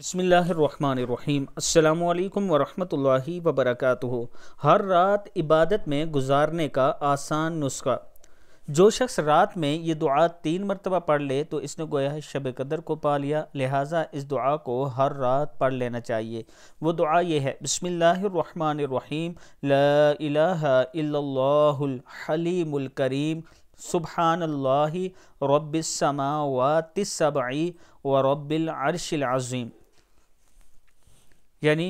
बसमीम् अल्लाम वरहमतुल्लाहि वबरक़ हर रात इबादत में गुजारने का आसान नुस्खा जो शख्स रात में ये दुआ तीन मरतबा पढ़ ले तो इसने गोया शब कदर को पा लिया लिहाजा इस दुआ को हर रात पढ़ लेना चाहिए वो दुआ ये है बसमीम लाहलीमकरीम सुबहान रब्समावातसबी व रबिल अरशल यानी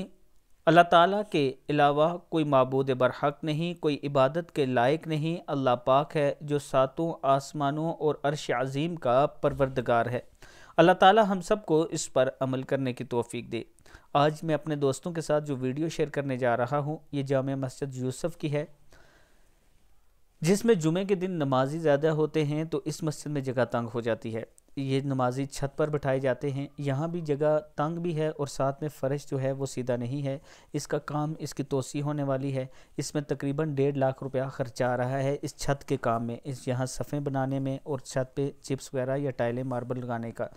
अल्लाह ताला के अलावा कोई मबूद बरहक नहीं कोई इबादत के लायक नहीं अल्लाह पाक है जो सातों आसमानों और अरश अज़ीम का परवरदगार है अल्लाह ताला हम सबको इस पर अमल करने की तोफ़ी दे आज मैं अपने दोस्तों के साथ जो वीडियो शेयर करने जा रहा हूँ ये जाम मस्जिद यूसुफ़ की है जिसमें जुमे के दिन नमाजी ज़्यादा होते हैं तो इस मस्जिद में जगह तंग हो जाती है ये नमाजी छत पर बैठाए जाते हैं यहाँ भी जगह तंग भी है और साथ में फ़र्श जो है वो सीधा नहीं है इसका काम इसकी तोसी होने वाली है इसमें तकरीबन डेढ़ लाख रुपया खर्चा आ रहा है इस छत के काम में इस यहाँ सफ़ें बनाने में और छत पे चिप्स वगैरह या टाइलें मार्बल लगाने का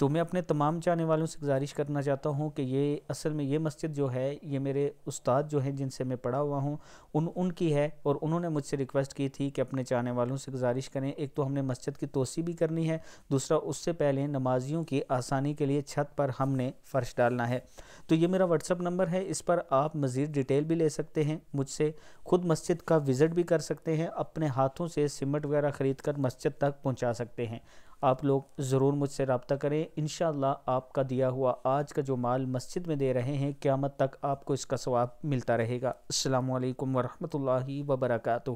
तो मैं अपने तमाम चाहने वालों से गुजारिश करना चाहता हूँ कि ये असल में ये मस्जिद जो है ये मेरे उस्ताद जो हैं जिनसे मैं पढ़ा हुआ हूँ उन उनकी है और उन्होंने मुझसे रिक्वेस्ट की थी कि अपने चाहने वालों से गुजारिश करें एक तो हमने मस्जिद की तोसी भी करनी है दूसरा उससे पहले नमाजियों की आसानी के लिए छत पर हमने फ़र्श डालना है तो ये मेरा व्हाट्सअप नंबर है इस पर आप मज़ीद डिटेल भी ले सकते हैं मुझसे ख़ुद मस्जिद का विज़िट भी कर सकते हैं अपने हाथों से सिमट वगैरह ख़रीद कर मस्जिद तक पहुँचा सकते हैं आप लोग ज़रूर मुझसे रबता करें इन आपका दिया हुआ आज का जो माल मस्जिद में दे रहे हैं क़्यामत तक आपको इसका स्वाब मिलता रहेगा अल्लाम वरहमल वबरकू